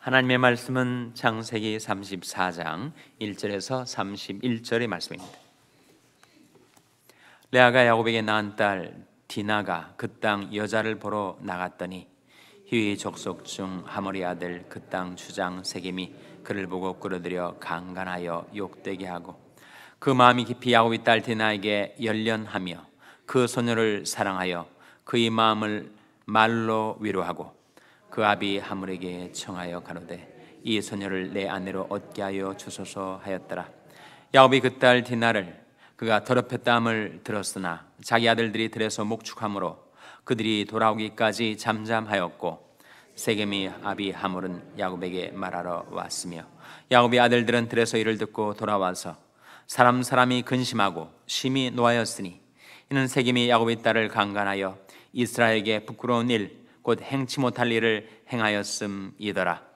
하나님의 말씀은 창세기 34장 1절에서 31절의 말씀입니다. 레아가 야곱에게 낳은 딸 디나가 그 땅 여자를 보러 나갔더니 희위 족속 중 하모리 아들 그 땅 주장 세겜이 그를 보고 끌어들여 강간하여 욕되게 하고 그 마음이 깊이 야곱의 딸 디나에게 열련하며 그 소녀를 사랑하여 그의 마음을 말로 위로하고 그 아비 하물에게 청하여 가로되 이 소녀를 내 아내로 얻게 하여 주소서 하였더라 야곱이 그 딸 디나를 그가 더럽혔다함을 들었으나 자기 아들들이 들에서 목축함으로 그들이 돌아오기까지 잠잠하였고 세겜이 아비 하물은 야곱에게 말하러 왔으며 야곱의 아들들은 들에서 이를 듣고 돌아와서 사람 사람이 근심하고 심히 노하였으니 이는 세겜이 야곱의 딸을 강간하여 이스라엘에게 부끄러운 일곧 행치 못할 일을 행하였음이더라.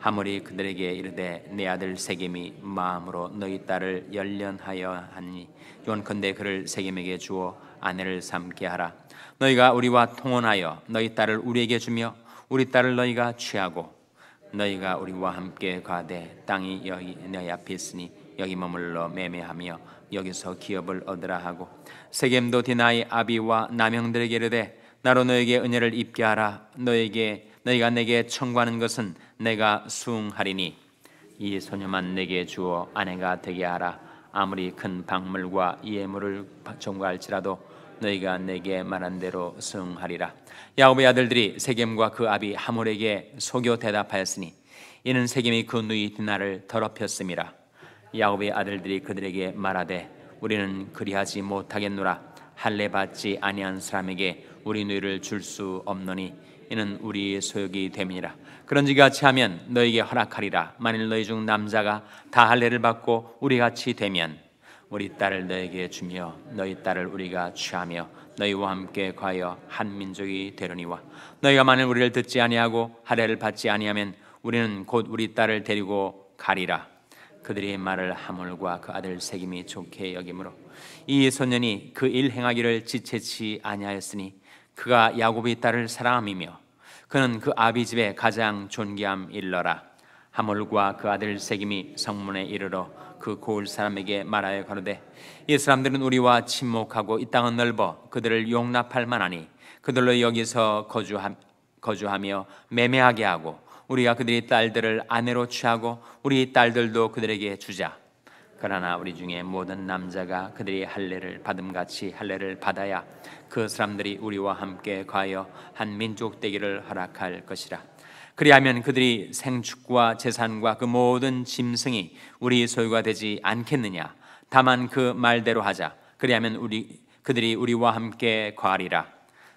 하물이 그들에게 이르되 내 아들 세겜이 마음으로 너희 딸을 열련하여 하니 요건데 그를 세겜에게 주어 아내를 삼게 하라. 너희가 우리와 통혼하여 너희 딸을 우리에게 주며 우리 딸을 너희가 취하고 너희가 우리와 함께 가되 땅이 여기 너희 앞에 있으니 여기 머물러 매매하며 여기서 기업을 얻으라 하고 세겜도 디나이 아비와 남형들에게 이르되 나로 너에게 은혜를 입게 하라 너에게 너희가 내게 청구하는 것은 내가 수응하리니 이 소녀만 내게 주어 아내가 되게 하라 아무리 큰 박물과 예물을 정과할지라도 너희가 내게 말한 대로 수응하리라 야곱의 아들들이 세겜과 그 아비 하몰에게 속여 대답하였으니 이는 세겜이 그 누이 디나를 더럽혔음이라 야곱의 아들들이 그들에게 말하되 우리는 그리하지 못하겠노라 할례 받지 아니한 사람에게 우리 뇌를 줄 수 없느니 이는 우리의 소욕이 됨이라 그런지 같이 하면 너에게 허락하리라 만일 너희 중 남자가 다 할례를 받고 우리 같이 되면 우리 딸을 너에게 주며 너희 딸을 우리가 취하며 너희와 함께 과여 한 민족이 되려니와 너희가 만일 우리를 듣지 아니하고 할례를 받지 아니하면 우리는 곧 우리 딸을 데리고 가리라 그들이 말을 하물과 그 아들 세김이 좋게 여김으로 이 소년이 그 일 행하기를 지체치 아니하였으니 그가 야곱의 딸을 사랑함이며 그는 그 아비 집에 가장 존귀함 일러라 하물과그 아들 세김이 성문에 이르러 그 고을 사람에게 말하여 가로되 이 사람들은 우리와 침묵하고 이 땅은 넓어 그들을 용납할 만하니 그들로 여기서 거주함, 거주하며 매매하게 하고 우리가 그들의 딸들을 아내로 취하고 우리 딸들도 그들에게 주자 그러나 우리 중에 모든 남자가 그들이 할례를 받음같이 할례를 받아야 그 사람들이 우리와 함께 과여 한 민족 되기를 허락할 것이라. 그리하면 그들이 생축과 재산과 그 모든 짐승이 우리 소유가 되지 않겠느냐. 다만 그 말대로 하자. 그리하면 우리 그들이 우리와 함께 과리라.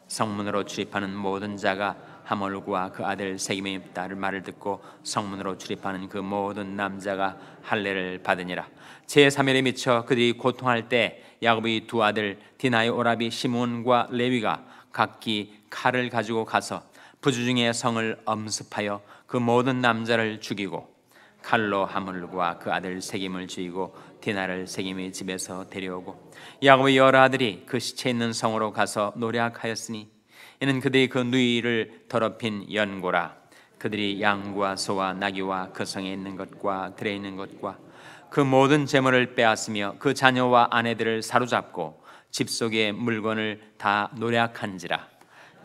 성문으로 출입하는 모든 자가 하몰과 그 아들 세김의 딸을 말을 듣고 성문으로 출입하는 그 모든 남자가 할례를 받으니라 제3일에 미쳐 그들이 고통할 때 야곱의 두 아들 디나의 오라비 시몬과 레위가 각기 칼을 가지고 가서 부주중에 성을 엄습하여 그 모든 남자를 죽이고 칼로 하물과 그 아들 세김을 죽이고 디나를 세김의 집에서 데려오고 야곱의 여러 아들이 그 시체 있는 성으로 가서 노략하였으니 이는 그들이 그 누이를 더럽힌 연고라 그들이 양과 소와 나귀와 그 성에 있는 것과 들에 있는 것과 그 모든 재물을 빼앗으며 그 자녀와 아내들을 사로잡고 집 속의 물건을 다 노략한지라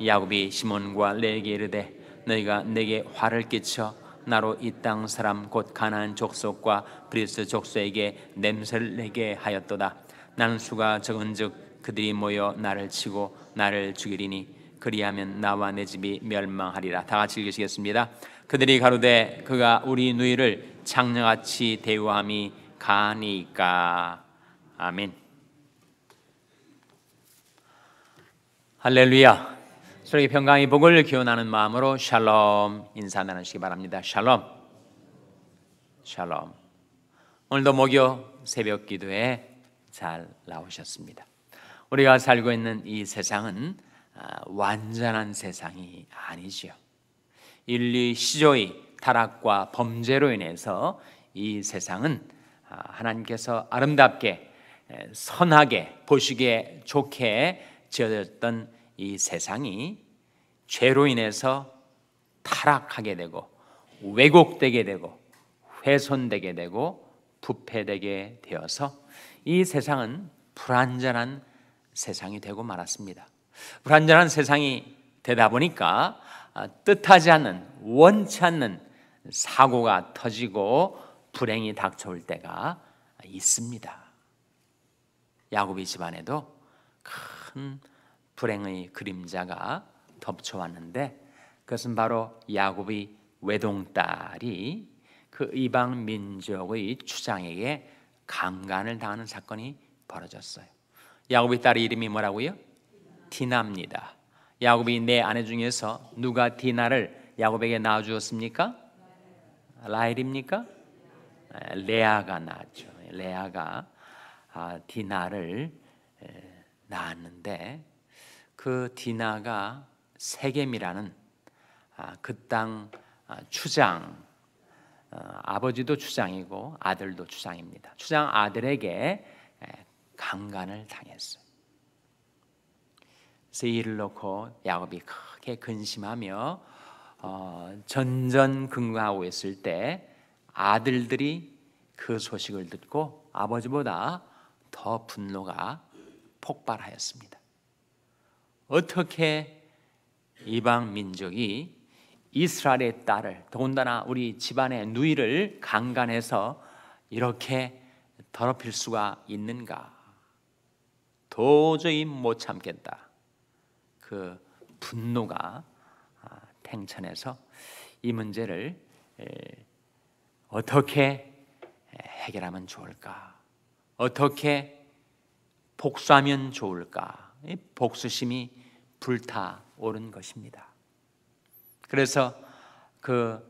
야곱이 시몬과 레에게 이르되 너희가 내게 화를 끼쳐 나로 이 땅 사람 곧가나 족속과 브리스 족속에게 냄새를 내게 하였도다 나는 수가 적은즉 그들이 모여 나를 치고 나를 죽이리니 그리하면 나와 내 집이 멸망하리라 다 같이 읽으시겠습니다 그들이 가로되 그가 우리 누이를 창녀같이 대우함이 가니까 아멘. 할렐루야. 서로 평강의 복을 기원하는 마음으로 샬롬 인사 나누시기 바랍니다. 샬롬. 샬롬. 오늘도 목요 새벽 기도에 잘 나오셨습니다. 우리가 살고 있는 이 세상은 아, 완전한 세상이 아니지요. 인류 시조의 타락과 범죄로 인해서 이 세상은 아, 하나님께서 아름답게 선하게 보시기에 좋게 지어졌던 이 세상이 죄로 인해서 타락하게 되고 왜곡되게 되고 훼손되게 되고 부패되게 되어서 이 세상은 불완전한 세상이 되고 말았습니다. 불완전한 세상이 되다 보니까 아, 뜻하지 않는 원치 않는 사고가 터지고 불행이 닥쳐올 때가 있습니다. 야곱의 집안에도 큰 불행의 그림자가 덮쳐왔는데 그것은 바로 야곱의 외동딸이 그 이방 민족의 추장에게 강간을 당하는 사건이 벌어졌어요. 야곱의 딸의 이름이 뭐라고요? 디나입니다. 야곱이 내 아내 중에서 누가 디나를 야곱에게 낳아 주었습니까? 라헬입니까? 레아가 낳았죠. 레아가 아, 디나를 낳았는데 그 디나가 세겜이라는 아, 그땅 아, 추장 어, 아버지도 추장이고 아들도 추장입니다. 추장 아들에게 강간을 당했어요. 그래서 이를 놓고 야곱이 크게 근심하며 어, 전전긍긍하고 있을 때 아들들이 그 소식을 듣고 아버지보다 더 분노가 폭발하였습니다. 어떻게 이방 민족이 이스라엘의 딸을 더군다나 우리 집안의 누이를 강간해서 이렇게 더럽힐 수가 있는가? 도저히 못 참겠다. 그 분노가 팽천에서 아, 이 문제를 어떻게 해결하면 좋을까? 어떻게 복수하면 좋을까? 복수심이 불타오른 것입니다. 그래서 그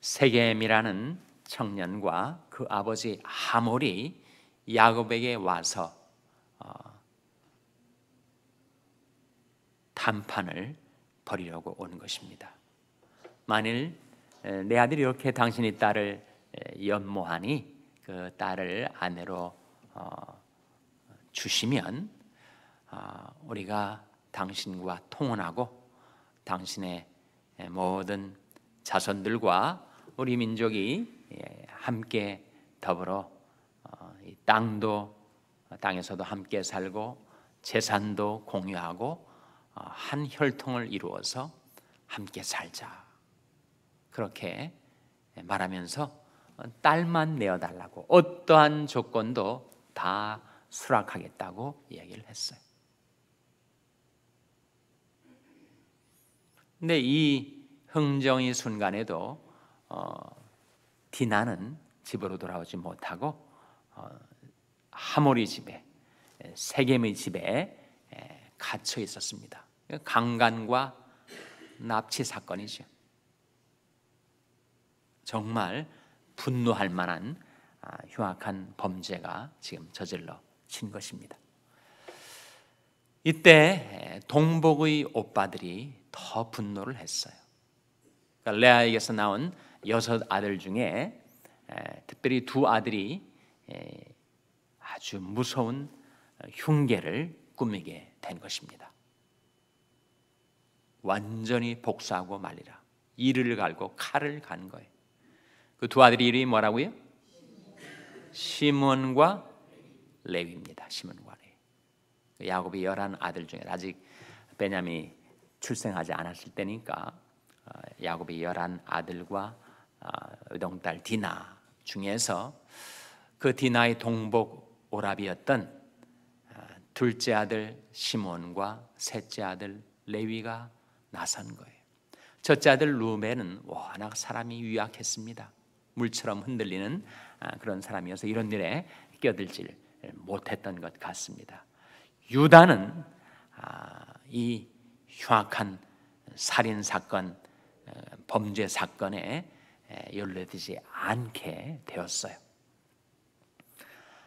세겜이라는 청년과 그 아버지 하몰이 야곱에게 와서 어, 단판을 벌이려고 온 것입니다. 만일 내 아들이 이렇게 당신이 딸을 연모하니 그 딸을 아내로 어, 주시면 아, 우리가 당신과 통혼하고 당신의 모든 자손들과 우리 민족이 예, 함께 더불어 어, 땅도 땅에서도 함께 살고 재산도 공유하고 어, 한 혈통을 이루어서 함께 살자 그렇게 말하면서 딸만 내어달라고 어떠한 조건도 다 수락하겠다고 이야기를 했어요. 근데 이 흥정의 순간에도 어, 디나는 집으로 돌아오지 못하고 어, 하모리 집에 세겜의 집 에, 갇혀 있었습니다. 강간과 납치 사건이죠. 정말 분노할 만한 아, 흉악한 범죄가 지금 저질러진 것입니다. 이때 동복의 오빠들이 더 분노를 했어요. 그러니까 레아에게서 나온 여섯 아들 중에 특별히 두 아들이 아주 무서운 어, 흉계를 꾸미게 된 것입니다. 완전히 복수하고 말리라. 이를 갈고 칼을 간 거예요. 그두 아들이 이름이 뭐라고요? 시몬과 레위입니다. 시몬과 레위. 그 야곱이 열한 아들 중에 아직 베냐미 출생하지 않았을 때니까 어, 야곱이 열한 아들과 어, 의동딸 디나 중에서 그 디나의 동복 오랍이었던 어, 둘째 아들 시몬과 셋째 아들 레위가 나선 거예요. 첫째 아들 루벤은 워낙 사람이 유약했습니다. 물처럼 흔들리는 아, 그런 사람이어서 이런 일에 끼어들질 못했던 것 같습니다. 유다는 아, 이 흉악한 살인 사건, 어, 범죄 사건에 연루되지 않게 되었어요.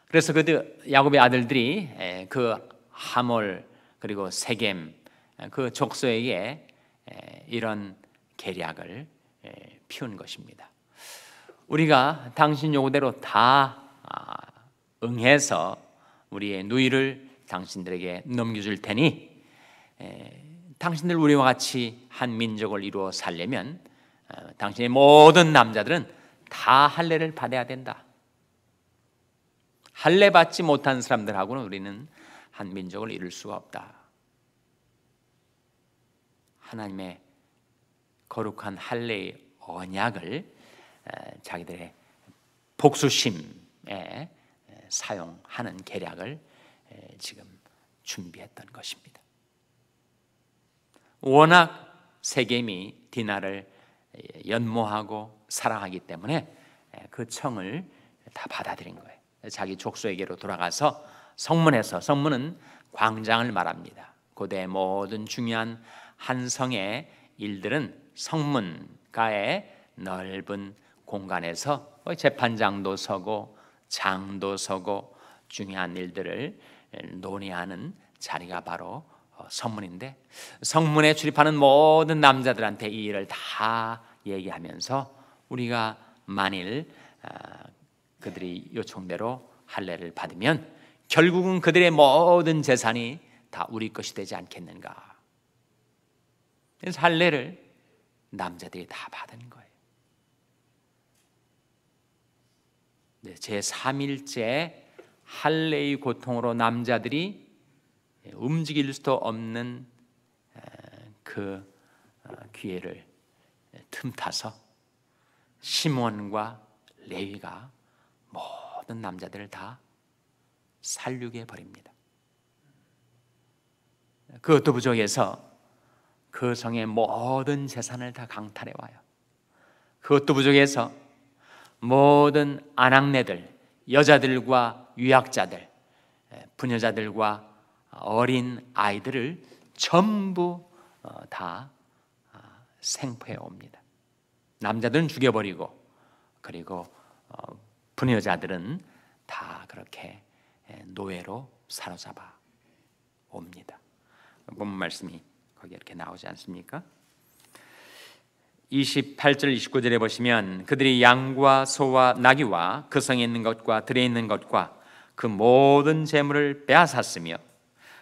그래서 그 야곱의 아들들이 그 하몰 그리고 세겜 그 족속에게 이런 계략을 피운 것입니다. 우리가 당신 요구대로 다 아, 응해서 우리의 누이를 당신들에게 넘겨줄 테니 에, 당신들 우리와 같이 한 민족을 이루어 살려면 어, 당신의 모든 남자들은 다 할례를 받아야 된다. 할례 받지 못한 사람들하고는 우리는 한 민족을 이룰 수가 없다. 하나님의 거룩한 할례의 언약을 자기들의 복수심에 사용하는 계략을 지금 준비했던 것입니다. 워낙 세겜이 디나를 연모하고 사랑하기 때문에 그 청을 다 받아들인 거예요. 자기 족속에게로 돌아가서 성문에서 성문은 광장을 말합니다. 고대 모든 중요한 한 성의 일들은 성문가의 넓은 공간에서 재판장도 서고 장도 서고 중요한 일들을 논의하는 자리가 바로 어, 성문인데 성문에 출입하는 모든 남자들한테 이 일을 다 얘기하면서 우리가 만일 아, 그들이 요청대로 할례를 받으면 결국은 그들의 모든 재산이 다 우리 것이 되지 않겠는가. 그래서 할례를 남자들이 다 받은 거예요. 네, 제 3일째 할례의 고통으로 남자들이 예, 움직일 수도 없는 그 어, 기회를 예, 틈타서 시몬과 레위가 모든 남자들을 다 살육해 버립니다. 그것도부족해서그 성의 모든 재산을 다 강탈해 와요. 그것도부족해서 모든 아낙네들, 여자들과 유학자들 부녀자들과 어린 아이들을 전부 어, 다 아, 생포해 옵니다. 남자들은 죽여버리고 그리고 어, 부녀자들은 다 그렇게 노예로 사로잡아 옵니다. 본 말씀이 거기 이렇게 나오지 않습니까? 28절 29절에 보시면 그들이 양과 소와 나귀와 그 성에 있는 것과 들에 있는 것과 그 모든 재물을 빼앗았으며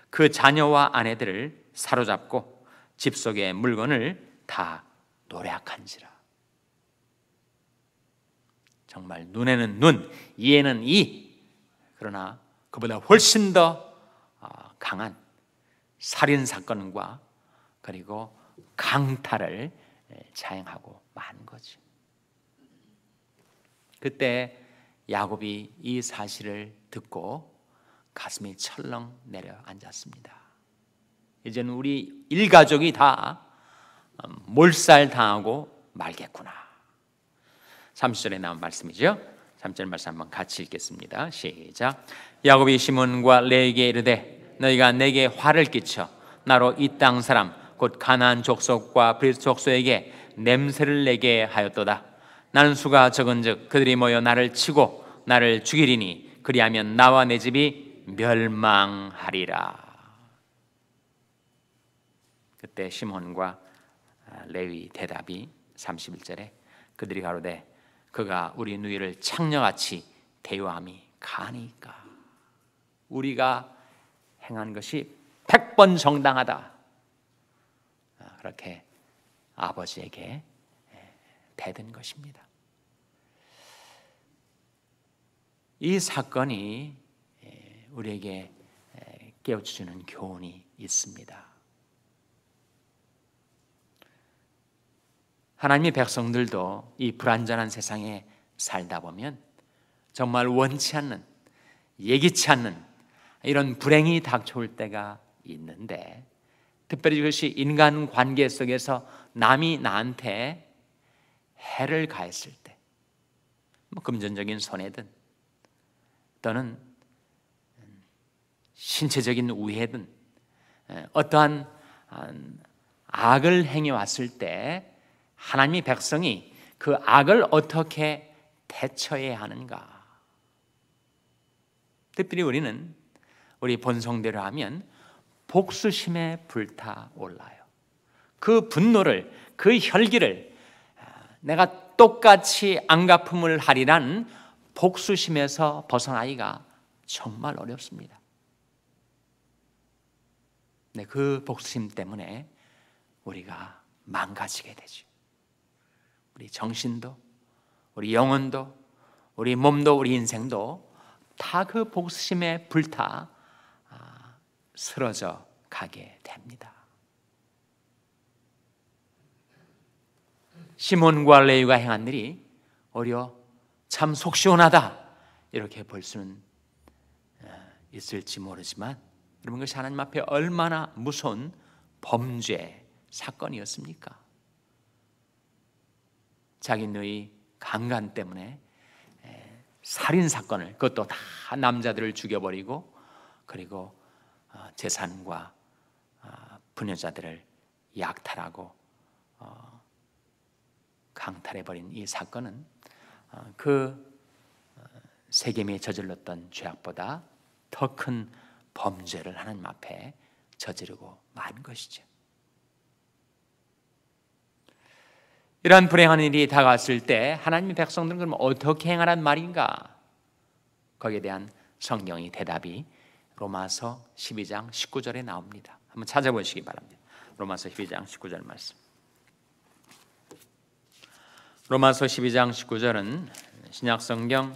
그 자녀와 아내들을 사로잡고 집 속의 물건을 다 노략한지라. 정말 눈에는 눈, 이에는 이. 그러나 그보다 훨씬 더 어, 강한 살인 사건과 그리고 강탈을 예, 자행하고 만 거지. 그때 야곱이 이 사실을 듣고 가슴이 철렁 내려앉았습니다. 이제는 우리 일가족이 다 음, 몰살 당하고 말겠구나. 3절에 나온 말씀이죠. 3절 말씀 한번 같이 읽겠습니다. 시작. 야곱이 시몬과 레에게 이르되 너희가 내게 화를 끼쳐 나로 이 땅 사람 곧 가나안 족속과 브리스 족속에게 냄새를 내게 하였도다. 나는 수가 적은즉 그들이 모여 나를 치고 나를 죽이리니 그리하면 나와 내 집이 멸망하리라. 그때 시몬과 아, 레위 대답이 31절에 그들이 가로되 그가 우리 누이를 창녀같이 대우함이 가니까 우리가 행한 것이 백번 정당하다. 그렇게 아버지에게 대든 예, 것입니다. 이 사건이 예, 우리에게 예, 깨우쳐주는 교훈이 있습니다. 하나님의 백성들도 이 불안전한 세상에 살다 보면 정말 원치 않는, 예기치 않는 이런 불행이 닥쳐올 때가 있는데 특별히 그것이 인간 관계 속에서 남이 나한테 해를 가했을 때, 뭐 금전적인 손해든 또는 신체적인 우해든 예, 어떠한 악을 행해 왔을 때 하나님의 백성이 그 악을 어떻게 대처해야 하는가? 특별히 우리는 우리 본성대로 하면 복수심에 불타올라요. 그 분노를, 그 혈기를 아, 내가 똑같이 안가품을 하리란 복수심에서 벗어나기가 정말 어렵습니다. 네, 그 복수심 때문에 우리가 망가지게 되죠. 우리 정신도, 우리 영혼도, 우리 몸도, 우리 인생도 다 그 복수심에 불타 쓰러져 가게 됩니다. 시몬과 레위가 행한 일이 어려 참 속 시원하다 이렇게 볼 수는 어, 있을지 모르지만 여러분 그것이 하나님 앞에 얼마나 무서운 범죄 사건이었습니까? 자기의 강간 때문에 살인 사건을 그것도 다 남자들을 죽여버리고 그리고 어, 재산과 어, 부녀자들을 약탈하고 어, 강탈해버린 이 사건은 그 세겜이 저질렀던 죄악보다 더 큰 범죄를 하나님 앞에 저지르고 만 것이죠. 이러한 불행한 일이 다가왔을 때 하나님의 백성들은 그럼 어떻게 행하란 말인가? 거기에 대한 성경의 대답이 로마서 12장 19절에 나옵니다. 한번 찾아보시기 바랍니다. 로마서 12장 19절 말씀. 로마서 12장 19절은 신약 성경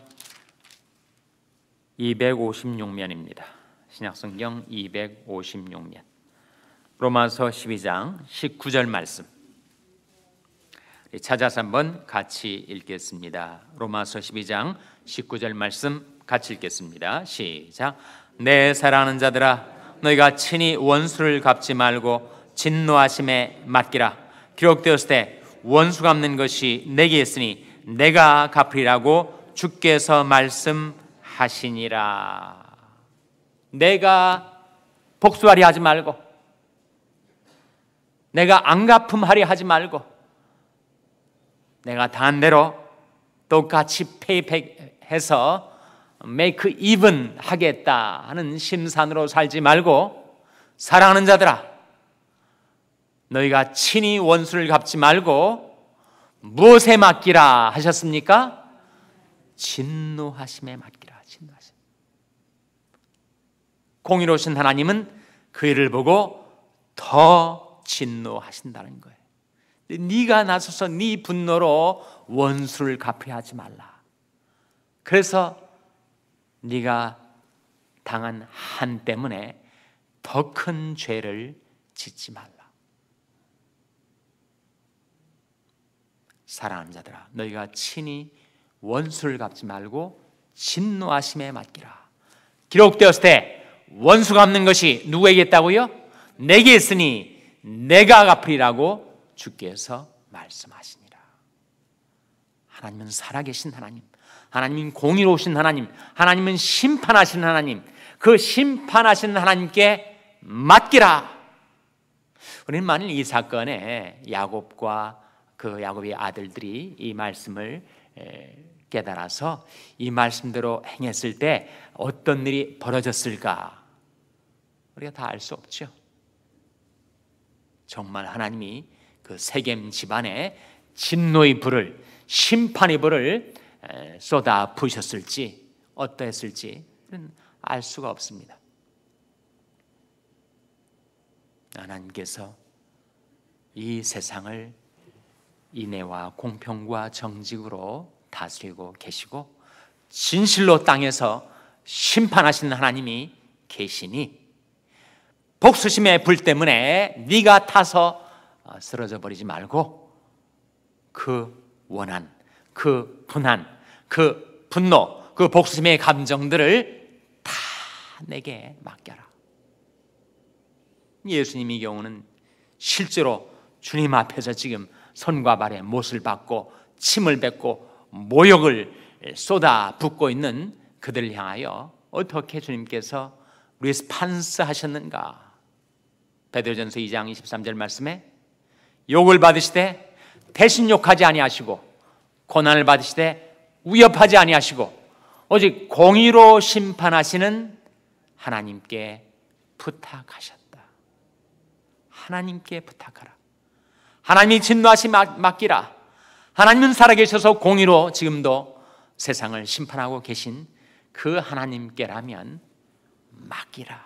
256면입니다. 신약 성경 256면. 로마서 12장 19절 말씀. 예, 찾아서 한번 같이 읽겠습니다. 로마서 12장 19절 말씀 같이 읽겠습니다. 시작. 내 사랑하는 자들아 너희가 친히 원수를 갚지 말고 진노하심에 맡기라 기록되었을 때 원수 갚는 것이 내게 있으니 내가 갚으리라고 주께서 말씀하시니라 내가 복수하리 하지 말고 내가 안갚음하리 하지 말고 내가 단대로 똑같이 페이해서 make e 하겠다 하는 심산으로 살지 말고 사랑하는 자들아 너희가 친히 원수를 갚지 말고 무엇에 맡기라 하셨습니까? 진노하심에 맡기라 진노하심 공의로우신 하나님은 그 일을 보고 더 진노하신다는 거예요 네가 나서서 네 분노로 원수를 갚아야 하지 말라 그래서 네가 당한 한 때문에 더 큰 죄를 짓지 말라. 사랑하는 자들아, 너희가 친히 원수를 갚지 말고 진노하심에 맡기라. 기록되었을 때 원수 갚는 것이 누구에게 했다고요? 내게 있으니 내가 갚으리라고 주께서 말씀하시니라. 하나님은 살아계신 하나님. 하나님은 공의로우신 하나님, 하나님은 심판하신 하나님, 그 심판하신 하나님께 맡기라. 우리는 만일 이 사건에 야곱과 그 야곱의 아들들이 이 말씀을 깨달아서 이 말씀대로 행했을 때 어떤 일이 벌어졌을까? 우리가 다 알 수 없죠. 정말 하나님이 그 세겜 집안에 진노의 불을 심판의 불을 쏟아 부으셨을지 어떠했을지알 수가 없습니다. 하나님께서 이 세상을 인애와 공평과 정직으로 다스리고 계시고 진실로 땅에서 심판하시는 하나님이 계시니 복수심의 불 때문에 네가 타서 어, 쓰러져 버리지 말고 그 원한, 그 분한, 그 분노, 그 복수심의 감정들을 다 내게 맡겨라. 예수님의 경우는 실제로 주님 앞에서 지금 손과 발에 못을 받고 침을 뱉고 모욕을 쏟아 붓고 있는 그들을 향하여 어떻게 주님께서 리스판스 하셨는가? 베드로전서 2장 23절 말씀에 욕을 받으시되 대신 욕하지 아니하시고 고난을 받으시되 위협하지 아니하시고 오직 공의로 심판하시는 하나님께 부탁하셨다. 하나님께 부탁하라. 하나님이 진노하시 맡기라. 하나님은 살아계셔서 공의로 지금도 세상을 심판하고 계신 그 하나님께라면 맡기라.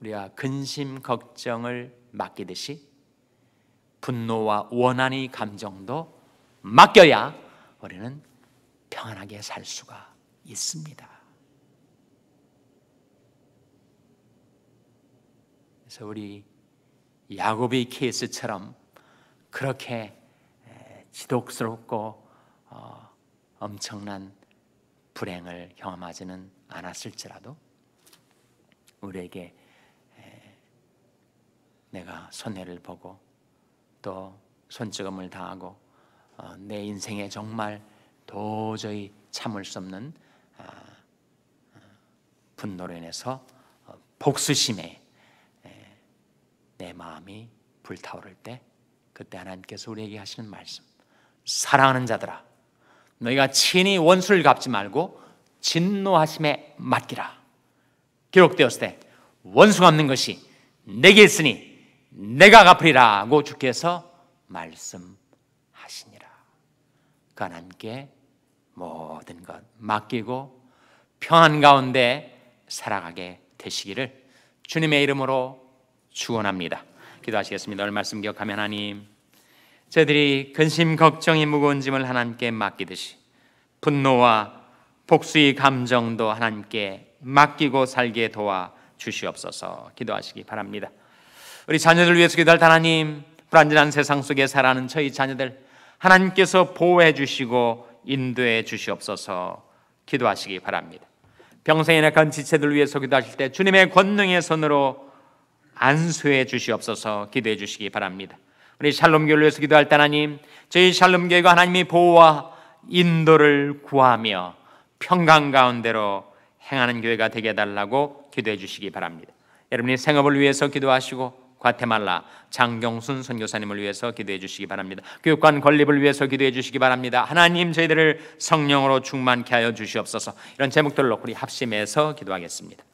우리가 근심, 걱정을 맡기듯이 분노와 원한의 감정도 맡겨야 우리는 평안하게 살 수가 있습니다. 그래서 우리 야곱의 케이스처럼 그렇게 지독스럽고 어, 엄청난 불행을 경험하지는 않았을지라도 우리에게 내가 손해를 보고 또 손찌검을 당하고 어, 내 인생에 정말 도저히 참을 수 없는 아, 아, 분노로 인해서 어, 복수심에 내 마음이 불타오를 때 그때 하나님께서 우리에게 하시는 말씀 사랑하는 자들아 너희가 친히 원수를 갚지 말고 진노하심에 맡기라 기록되었을 때 원수 갚는 것이 내게 있으니 내가 갚으리라고 주께서 말씀 하나님께 모든 것 맡기고 평안 가운데 살아가게 되시기를 주님의 이름으로 축원합니다. 기도하시겠습니다. 오늘 말씀 기억하며 하나님 저들이 근심 걱정이 무거운 짐을 하나님께 맡기듯이 분노와 복수의 감정도 하나님께 맡기고 살게 도와 주시옵소서 기도하시기 바랍니다. 우리 자녀들 위해서 기도할 하나님 불안전한 세상 속에 살아가는 저희 자녀들 하나님께서 보호해 주시고 인도해 주시옵소서 기도하시기 바랍니다. 병생에 낙한 지체들 위해서 기도하실 때 주님의 권능의 손으로 안수해 주시옵소서 기도해 주시기 바랍니다. 우리 샬롬교를 위해서 기도할 때 하나님 저희 샬롬교회가 하나님의 보호와 인도를 구하며 평강 가운데로 행하는 교회가 되게 해달라고 기도해 주시기 바랍니다. 여러분이 생업을 위해서 기도하시고 과테말라 장경순 선교사님을 위해서 기도해 주시기 바랍니다. 교육관 건립을 위해서 기도해 주시기 바랍니다. 하나님 저희들을 성령으로 충만케 하여 주시옵소서. 이런 제목들로 우리 합심해서 기도하겠습니다.